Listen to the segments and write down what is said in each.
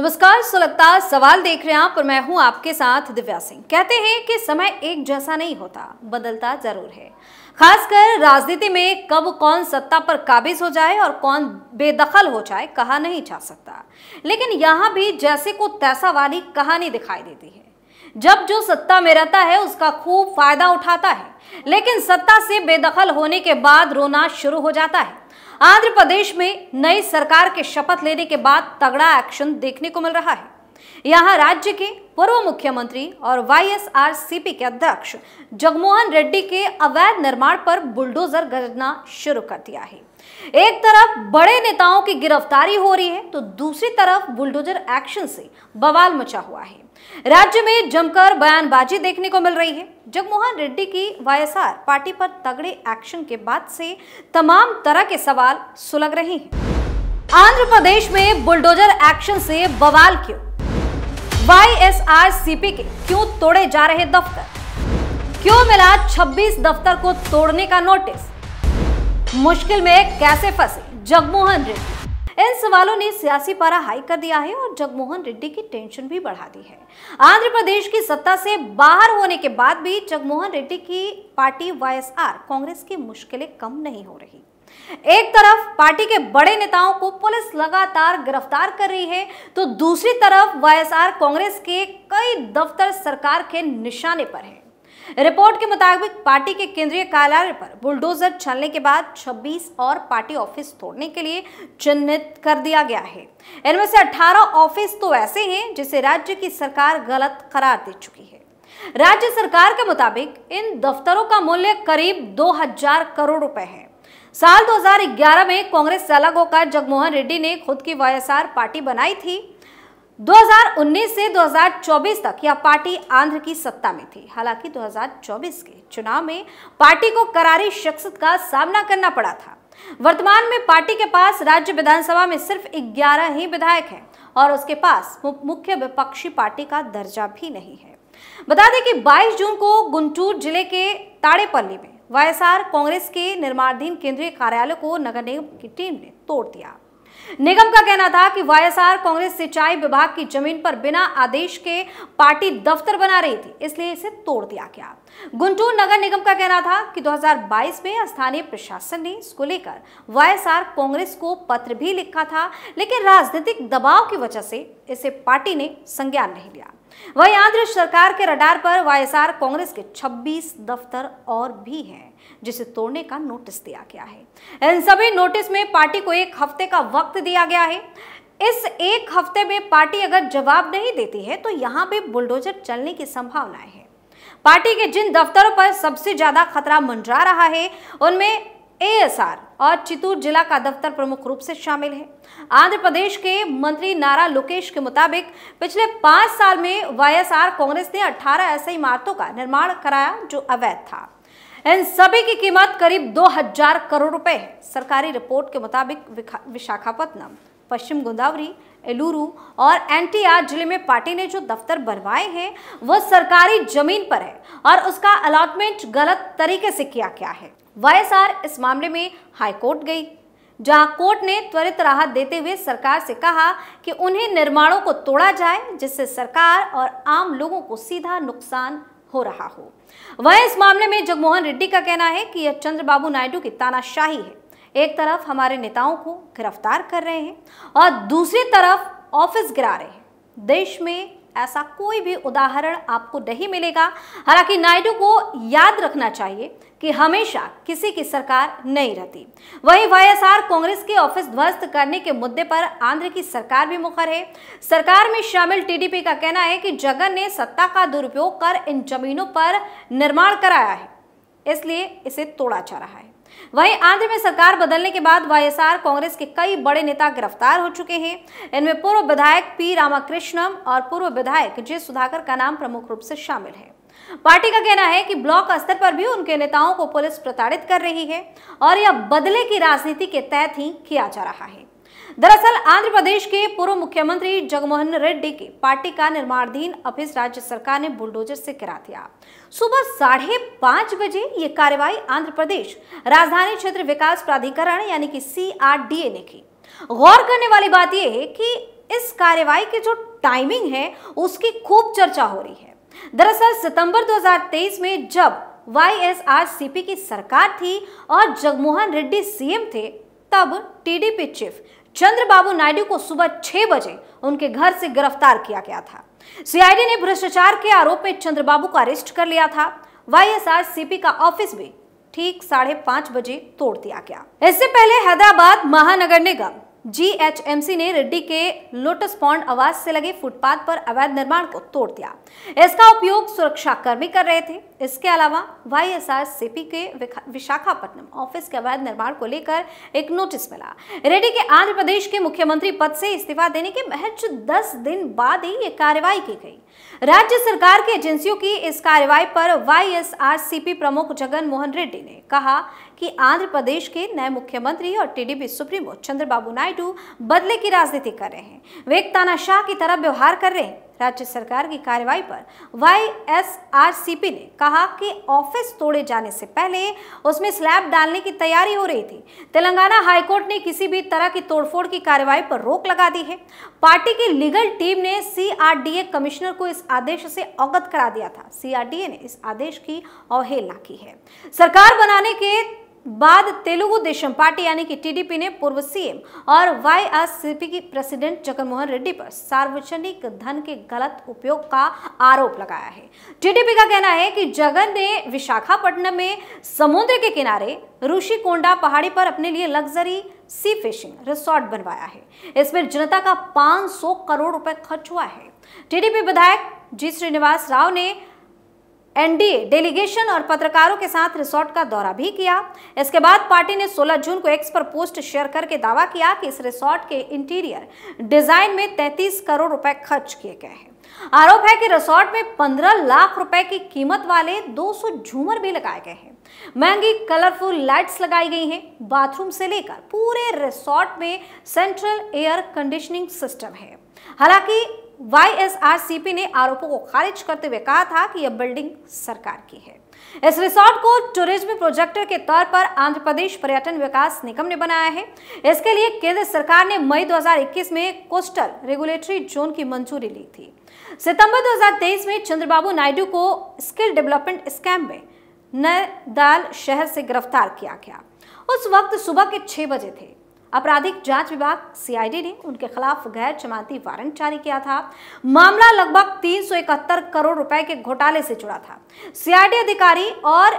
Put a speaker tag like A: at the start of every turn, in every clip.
A: नमस्कार सुलगता सवाल देख रहे हैं आप और मैं हूं आपके साथ दिव्या सिंह कहते हैं कि समय एक जैसा नहीं होता बदलता जरूर है खासकर राजनीति में कब कौन सत्ता पर काबिज हो जाए और कौन बेदखल हो जाए कहा नहीं जा सकता लेकिन यहां भी जैसे को तैसा वाली कहानी दिखाई देती है जब जो सत्ता में रहता है उसका खूब फायदा उठाता है लेकिन सत्ता से बेदखल होने के बाद रोना शुरू हो जाता है आंध्र प्रदेश में नई सरकार के शपथ लेने के बाद तगड़ा एक्शन देखने को मिल रहा है यहाँ राज्य के पूर्व मुख्यमंत्री और वाईएसआरसीपी के अध्यक्ष जगमोहन रेड्डी के अवैध निर्माण पर बुलडोजर गरजना शुरू कर दिया है एक तरफ बड़े नेताओं की गिरफ्तारी हो रही है तो दूसरी तरफ बुलडोजर एक्शन से बवाल मचा हुआ है राज्य में जमकर बयानबाजी देखने को मिल रही है जगमोहन रेड्डी की वाईएसआर पार्टी पर तगड़े एक्शन के बाद से तमाम तरह के सवाल सुलग रहे हैं आंध्र प्रदेश में बुलडोजर एक्शन से बवाल क्यों वाईएसआरसीपी के क्यों तोड़े जा रहे दफ्तर क्यों मिला 26 दफ्तर को तोड़ने का नोटिस मुश्किल में कैसे फंसे जगमोहन रेड्डी इन सवालों ने सियासी पारा हाई कर दिया है और जगमोहन रेड्डी की टेंशन भी बढ़ा दी है आंध्र प्रदेश की सत्ता से बाहर होने के बाद भी जगमोहन रेड्डी की पार्टी वाईएसआर कांग्रेस की मुश्किलें कम नहीं हो रही एक तरफ पार्टी के बड़े नेताओं को पुलिस लगातार गिरफ्तार कर रही है तो दूसरी तरफ वाईएसआर कांग्रेस के कई दफ्तर सरकार के निशाने पर है रिपोर्ट के मुताबिक पार्टी के केंद्रीय कार्यालय पर बुलडोजर चलने के बाद 26 और पार्टी ऑफिस तोड़ने के लिए चिन्हित कर दिया गया है इनमें से 18 ऑफिस तो ऐसे हैं जिसे राज्य की सरकार गलत करार दे चुकी है राज्य सरकार के मुताबिक इन दफ्तरों का मूल्य करीब दो करोड़ रुपए है साल 2011 में कांग्रेस से अलग होकर जगमोहन रेड्डी ने खुद की वाई पार्टी बनाई थी 2019 से 2024 तक यह पार्टी आंध्र की सत्ता में थी हालांकि 2024 के चुनाव में पार्टी को करारी शख्सियत का सामना करना पड़ा था वर्तमान में पार्टी के पास राज्य विधानसभा में सिर्फ 11 ही विधायक हैं और उसके पास मुख्य विपक्षी पार्टी का दर्जा भी नहीं है बता दें कि 22 जून को गुंटूर जिले के ताड़ेपल्ली में वाईएसआर कांग्रेस के निर्माणाधीन केंद्रीय कार्यालय को नगर निगम की टीम ने तोड़ दिया निगम का कहना था कि वाईएसआर कांग्रेस सिंचाई विभाग की जमीन पर बिना आदेश के पार्टी दफ्तर बना रही थी इसलिए इसे तोड़ दिया गया गुंटूर नगर निगम का कहना था कि 2022 में स्थानीय प्रशासन ने इसको लेकर वाईएसआर कांग्रेस को पत्र भी लिखा था लेकिन राजनीतिक दबाव की वजह से इसे पार्टी ने संज्ञान नहीं लिया वही आंध्र सरकार के रडार पर वाईएसआर कांग्रेस के 26 दफ्तर और भी हैं जिसे तोड़ने का नोटिस दिया गया है इन सभी नोटिस में पार्टी को एक हफ्ते का वक्त दिया गया है इस एक हफ्ते में पार्टी अगर जवाब नहीं देती है तो यहां पे बुलडोजर चलने की संभावनाएं हैं पार्टी के जिन दफ्तरों पर सबसे ज्यादा खतरा मंडरा रहा है उनमें एएसआर और चितूर जिला का दफ्तर प्रमुख रूप से शामिल है आंध्र प्रदेश के मंत्री नारा लोकेश के मुताबिक पिछले पांच साल में वाईएसआर कांग्रेस ने 18 ऐसे इमारतों का निर्माण कराया जो अवैध था इन सभी की कीमत करीब 2000 करोड़ रुपए है सरकारी रिपोर्ट के मुताबिक विशाखापत्तनम पश्चिम गोदावरी एलुरु और एनटीआर जिले में पार्टी ने जो दफ्तर बनवाए हैं वो सरकारी जमीन पर है और उसका अलॉटमेंट गलत तरीके से किया गया है वाईएसआर इस मामले में हाईकोर्ट गई जहां कोर्ट ने त्वरित राहत देते हुए सरकार से कहा कि उन्हें निर्माणों को तोड़ा जाए जिससे सरकार और आम लोगों को सीधा नुकसान हो रहा हो वह इस मामले में जगमोहन रेड्डी का कहना है कि यह चंद्रबाबू नायडू की तानाशाही है एक तरफ हमारे नेताओं को गिरफ्तार कर रहे हैं और दूसरी तरफ ऑफिस गिरा रहे हैं देश में ऐसा कोई भी उदाहरण आपको नहीं मिलेगा हालांकि नायडू को याद रखना चाहिए कि हमेशा किसी की सरकार नहीं रहती वहीं वाईएसआर कांग्रेस के ऑफिस ध्वस्त करने के मुद्दे पर आंध्र की सरकार भी मुखर है सरकार में शामिल टीडीपी का कहना है कि जगन ने सत्ता का दुरुपयोग कर इन जमीनों पर निर्माण कराया है इसलिए इसे तोड़ा जा रहा है वहीं आंध्र में सरकार बदलने के बाद वाईएसआर कांग्रेस के कई बड़े नेता गिरफ्तार हो चुके हैं इनमें पूर्व विधायक पी रामाकृष्णम और पूर्व विधायक जे सुधाकर का नाम प्रमुख रूप से शामिल है पार्टी का कहना है कि ब्लॉक स्तर पर भी उनके नेताओं को पुलिस प्रताड़ित कर रही है और यह बदले की राजनीति के तहत ही किया जा रहा है दरअसल आंध्र प्रदेश के पूर्व मुख्यमंत्री जगमोहन रेड्डी की पार्टी का निर्माणाधीन ऑफिस राज्य सरकार ने बुलडोजर से गिरा दिया सुबह साढ़े पांच बजे ये कार्यवाही आंध्र प्रदेश राजधानी क्षेत्र विकास प्राधिकरण यानी कि सीआरडीए ने की गौर करने वाली बात यह है कि इस कार्यवाही की जो टाइमिंग है उसकी खूब चर्चा हो रही है दरअसल सितंबर 2023 में जब वाईएसआरसीपी की सरकार थी और जगमोहन रेड्डी सीएम थे तब टीडीपी चीफ चंद्रबाबू नायडू को सुबह छह बजे उनके घर से गिरफ्तार किया गया था सीआईडी ने भ्रष्टाचार के आरोप में चंद्रबाबू को अरेस्ट कर लिया था पी का ऑफिस भी ठीक साढ़े पांच बजे तोड़ दिया गया इससे पहले हैदराबाद महानगर निगम जीएचएमसी ने रेड्डी के लोटस पॉन्ड आवास से लगे फुटपाथ पर अवैध निर्माण को तोड़ दिया इसका उपयोग सुरक्षा कर्मी कर रहे थे इसके अलावा वाई एस आर सीपी के विशाखापट्टनम ऑफिस के अवैध निर्माण को लेकर एक नोटिस मिला रेड्डी के आंध्र प्रदेश के मुख्यमंत्री पद से इस्तीफा देने के महज दस दिन बाद ही ये कार्यवाही की गई राज्य सरकार की एजेंसियों की इस कार्यवाही पर वाई एस आर वाईएसआरसीपी प्रमुख जगन मोहन रेड्डी ने कहा कि आंध्र प्रदेश के नए मुख्यमंत्री और टीडीपी सुप्रीमो चंद्रबाबू नायडू बदले की राजनीति कर रहे हैं वे एक तानाशाह की तरह व्यवहार कर रहे हैं राज्य सरकार की कार्रवाई पर वाईएसआरसीपी ने कहा कि ऑफिस तोड़े जाने से पहले उसमें स्लैब डालने की तैयारी हो रही थी तेलंगाना हाईकोर्ट ने किसी भी तरह की तोड़फोड़ की कार्रवाई पर रोक लगा दी है पार्टी की लीगल टीम ने सीआरडीए कमिश्नर को इस आदेश से अवगत करा दिया था सीआरडीए ने इस आदेश की अवहेलना की है सरकार बनाने के बाद तेलुगु देशम पार्टी यानी कि टीडीपी ने पूर्व सीएम और वाईएससीपी की प्रेसिडेंट जगनमोहन रेड्डी पर सार्वजनिक धन के गलत उपयोग का आरोप लगाया है टीडीपी का कहना है कि जगन ने विशाखापट्टनम में समुद्र के किनारे ऋषिकोंडा पहाड़ी पर अपने लिए लग्जरी सी फिशिंग रिसोर्ट बनवाया है इसमें जनता का पांच करोड़ रुपए खर्च हुआ है टीडीपी विधायक जी श्रीनिवास राव ने एनडीए डेलीगेशन और पत्रकारों के साथ रिसोर्ट का दौरा भी किया इसके बाद पार्टी ने 16 जून को एक्स पर पोस्ट शेयर करके दावा किया कि इस रिसोर्ट के इंटीरियर डिजाइन में 33 करोड़ रुपए खर्च किए गए हैं आरोप है कि रिसोर्ट में 15 लाख रुपए की कीमत वाले 200 झूमर भी लगाए गए हैं महंगी कलरफुल लाइट्स लगाई गई हैं बाथरूम से लेकर पूरे रिसोर्ट में सेंट्रल एयर कंडीशनिंग सिस्टम है हालांकि वाईएसआरसीपी ने आरोपों को खारिज करते हुए कहा था कि यह बिल्डिंग सरकार की है इस रिसोर्ट को टूरिज्म प्रोजेक्ट के तौर पर आंध्र प्रदेश पर्यटन विकास निगम ने बनाया है इसके लिए केंद्र सरकार ने मई 2021 में कोस्टल रेगुलेटरी जोन की मंजूरी ली थी सितंबर 2023 में चंद्रबाबू नायडू को स्किल डेवलपमेंट स्कैम में नए दाल शहर से गिरफ्तार किया गया उस वक्त सुबह के छह बजे थे आपराधिक जांच विभाग सीआईडी ने उनके खिलाफ गैर जमानती वारंट जारी किया था मामला लगभग तीन करोड़ रुपए के घोटाले से जुड़ा था सीआईडी अधिकारी और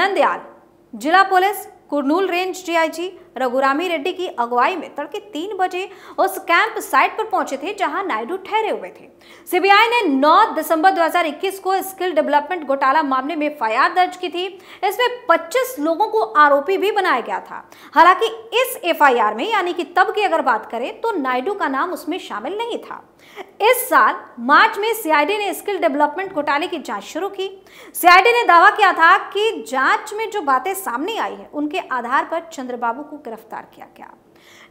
A: नंदयाल जिला police Kurnool range DIG Raghurami Reddy की अगुवाई में तड़के तीन बजे उस कैंप साइट पर पहुंचे थे जहां नायडू ठहरे हुए थे सीबीआई ने 9 दिसंबर 2021 को स्किल डेवलपमेंट घोटाला मामले में एफआईआर दर्ज की थी इसमें 25 लोगों को आरोपी भी बनाया गया था हालांकि इस एफआईआर में यानी कि तब की अगर बात करें तो नायडू का नाम उसमें शामिल नहीं था इस साल मार्च में सीआईडी ने स्किल डेवलपमेंट घोटाले की जांच शुरू की सीआईडी ने दावा किया था कि जांच में जो बातें सामने आई है उनके आधार पर चंद्रबाबू को गिरफ्तार किया गया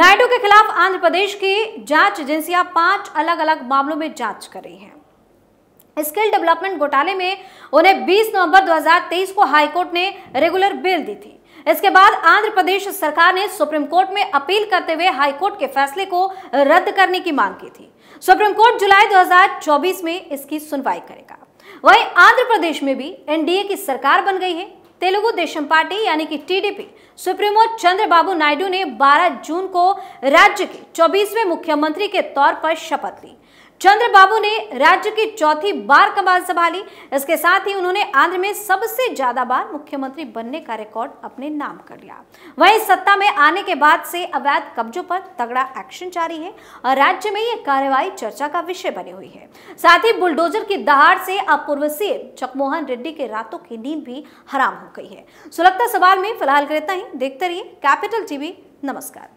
A: नायडू के खिलाफ आंध्र प्रदेश की जांच एजेंसियां पांच अलग अलग मामलों में जांच कर रही हैं स्किल डेवलपमेंट घोटाले में उन्हें 20 नवंबर 2023 को हाईकोर्ट ने रेगुलर बेल दी थी इसके बाद आंध्र प्रदेश सरकार ने सुप्रीम कोर्ट में अपील करते हुए हाईकोर्ट के फैसले को रद्द करने की मांग की थी सुप्रीम कोर्ट जुलाई 2024 में इसकी सुनवाई करेगा वहीं आंध्र प्रदेश में भी एनडीए की सरकार बन गई है तेलुगु देशम पार्टी यानी कि टीडीपी सुप्रीमो चंद्रबाबू नायडू ने 12 जून को राज्य के 24वें मुख्यमंत्री के तौर पर शपथ ली चंद्रबाबू ने राज्य की चौथी बार कमान संभाली इसके साथ ही उन्होंने आंध्र में सबसे ज्यादा बार मुख्यमंत्री बनने का रिकॉर्ड अपने नाम कर लिया वहीं सत्ता में आने के बाद से अवैध कब्जों पर तगड़ा एक्शन जारी है और राज्य में ये कार्यवाही चर्चा का विषय बनी हुई है साथ ही बुलडोजर की दहाड़ से अब पूर्व सीएम जगमोहन रेड्डी के रातों की नींद भी हराम हो गई है सुलगता सवाल में फिलहाल करता ही देखते रहिए कैपिटल टीवी नमस्कार